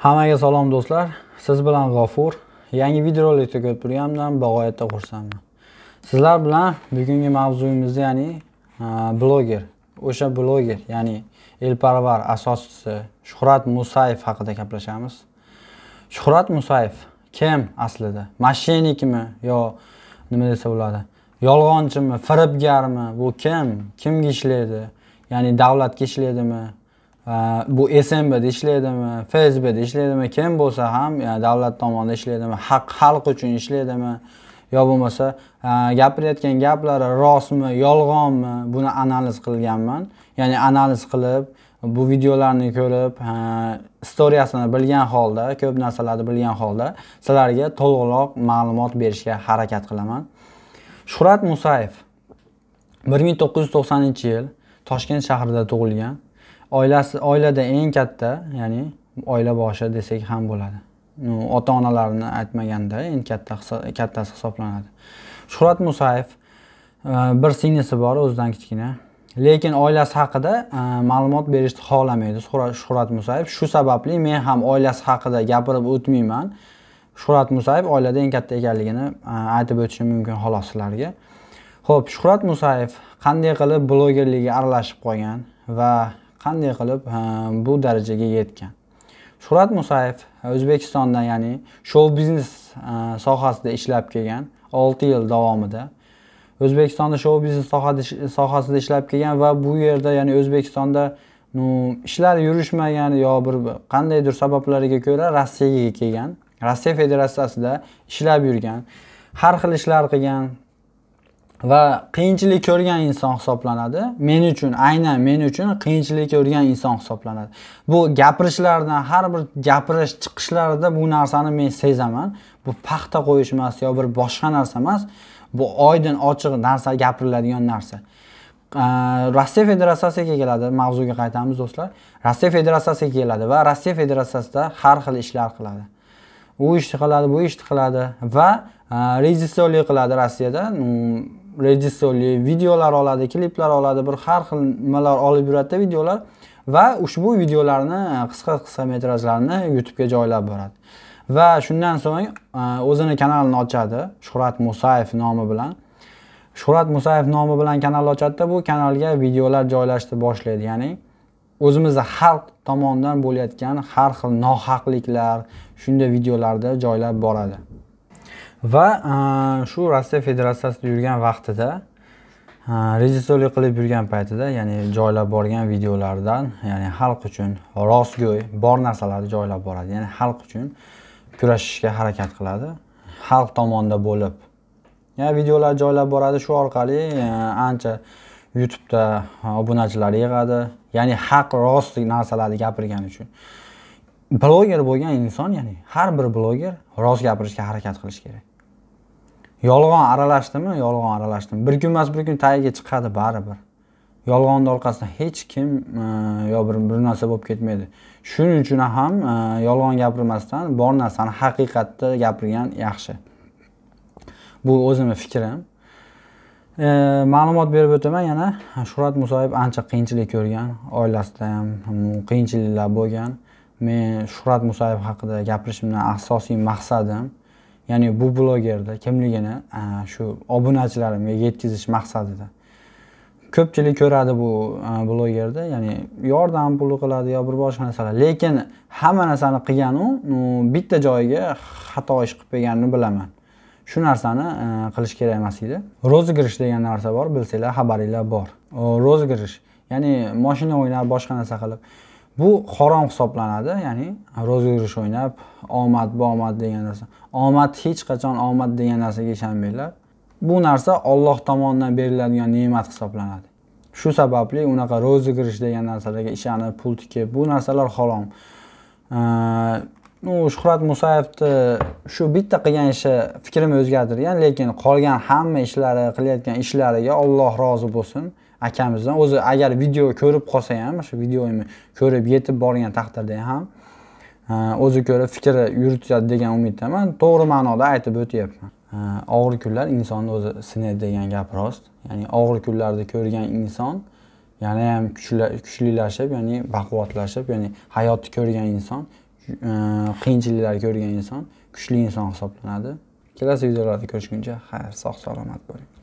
Hammaga salom do'stlar. Siz bilan G'afur. Yangi videorolikda ko'rib turganimdan bag'oyatda xursandman. Sizlar bilan bugungi mavzuyimiz ya'ni bloger, o'sha bloger, ya'ni elparvar asoschisi Shuhrat Musayev haqida gaplashamiz. Shuhrat Musayev kim aslida? Masheenikmi yo nima desa bo'ladi? Yolg'onchimi, firibgarmi? Bu kim? Kimga ishlaydi? Ya'ni davlatga ishlaydimi? bu smbda ishlaydimi fsbda ishlaydimi kim bo'lsa ham davlat tomonidan ishlaydimi haq xalq uchun ishlaydimi yo bo'lmasa gapirayotgan gaplari rostmi yolg'onmi buni analiz qilganman ya'ni analiz qilib bu videolarni ko'rib istoriyasini bilgan holda ko'p narsalarni bilgan holda sizlarga to'liqroq ma'lumot berishga harakat qilaman shuhrat musayev bir ming to'qqiz yuz to'qsoninchi yil toshkent shahrida tug'ilgan oilasi oilada eng katta ya'ni oila boshi desak ham bo'ladi ota onalarini aytmaganda eng katta kattasi hisoblanadi shuhrat musayev e, bir singlisi bor o'zidan kichkina lekin oilasi haqida e, ma'lumot berishni xohlamaydi shuhrat musayev shu sababli men ham oilasi haqida gapirib o'tmayman shuhrat musayev oilada eng katta ekanligini e, aytib o'tishim mumkin xolos sizlarga ho'p shuhrat musayev qanday qilib blogerlikka aralashib qolgan va qanday qilib bu darajaga yetgan shuhrat musayev o'zbekistonda ya'ni shou biznes sohasida ishlab kelgan olti yil davomida o'zbekistonda shou biznes sohasida ishlab kelgan va bu yerda ya'ni o'zbekistonda ну ishlar yurishmagan yo bir qandaydir sabablarga ko'ra rossiyaga kelgan rossiya federatsiyasida ishlab yurgan har xil ishlar qilgan va qiyinchilik ko'rgan inson hisoblanadi men uchun aynan men uchun qiyinchilik ko'rgan inson hisoblanadi bu gapirishlardan har bir gapirish chiqishlarida bu narsani men sezaman bu paxta qo'yish emas yo bir boshqa narsa emas bu oydin ochiq narsa gapiriladigan narsa rossiya federatsiyasiga keladi mavzuga qaytamiz do'stlar rossiya federatsiyasiga keladi va rossiya federatsiyasida har xil ishlar qiladi u ishni qiladi bu ishni qiladi va rejissyorlik qiladi rossiyada mm, rejissyorlik videolar oladi kliplar oladi bir har xil nimalar olib yuradida videolar va ushbu videolarni qisqa qisqa metrajlarni youtubega joylab boradi va shundan so'ng e, o'zini kanalini ochadi shuhrat musayev nomi bilan shuhrat musayev nomi bilan kanal ochadida bu kanalga videolar joylashni boshlaydi ya'ni o'zimizni xalq tomonidan bo'layotgan har xil nohaqliklar shunday videolarni joylab boradi va e, shu rossiya federatsiyasida yurgan vaqtida e, rejissyorlik qilib yurgan paytida ya'ni joylab borgan videolardan ya'ni xalq uchun rostgo'y bor narsalarni joylab boradi ya'ni xalq uchun kurashishga harakat qiladi xalq tomonida bo'lib yana videolar joylab boradi shu orqali e, ancha youtubeda obunachilar yig'adi ya'ni haq rost narsalarni gapirgani uchun bloger bo'lgan inson ya'ni har bir bloger rost gapirishga harakat qilishi kerak yolg'on aralashdimi yolg'on aralashdim bir kun emas bir kun tagiga chiqadi baribir yolg'onni orqasidan hech kim e, yo bir bir narsa bo'lib ketmaydi shuning uchun ham e, yolg'on gapirmasdan bor narsani haqiqatda gapirgan yaxshi bu o'zimni fikrim e, ma'lumot berib o'taman yana shuhrat musoyev ancha qiyinchilik ko'rgan oilasida ham qiyinchiliklar bo'lgan men shuhrat musoyev haqida gapirishimni asosiy maqsadim ya'ni bu blogerni kimligini shu obunachilarimga yetkazish maqsadida ko'pchilik ko'radi bu blogerni ya'ni yordam puli qiladi yo bir boshqa narsalar lekin hamma narsani qilgan u bitta joyiga xato ish qilib qo'yganini bilaman shu narsani qilish kerak emas edi rozigrish degan narsa bor bilsanglar xabaringlar bor rozigrish ya'ni moshina o'ynab boshqa narsa qilib bu harom hisoblanadi ya'ni ro'za yurish o'ynab omad omad degan narsa omad hech qachon omad degan narsaga ishonmanglar bu narsa olloh tomonidan beriladigan ne'mat hisoblanadi shu sababli unaqa ro'za kirish degan narsalarga ishonib pul tikib bu narsalar harom ну shuhrat musayevni shu bitta qilgan ishi fikrimni o'zgartirgan lekin qolgan hamma ishlari qilayotgan ishlariga olloh rozi bo'lsin akamizdan o'zi agar video ko'rib qolsa ham o'sha videoni ko'rib yetib borgan taqdirda ham o'zi ko'rib fikr yuritadi degan umiddaman to'g'ri ma'noda aytib o'tyapman og'ir kunlar insonni o'zi sinaydi degan gap rost ya'ni og'ir kunlarni ko'rgan inson yana ham kuchlilashib ya'ni baquvvatlashib ya'ni hayotni ko'rgan inson qiyinchiliklarni ko'rgan inson kuchli inson hisoblanadi kelasi videolarda ko'rishguncha xayr sog' salomat bo'ling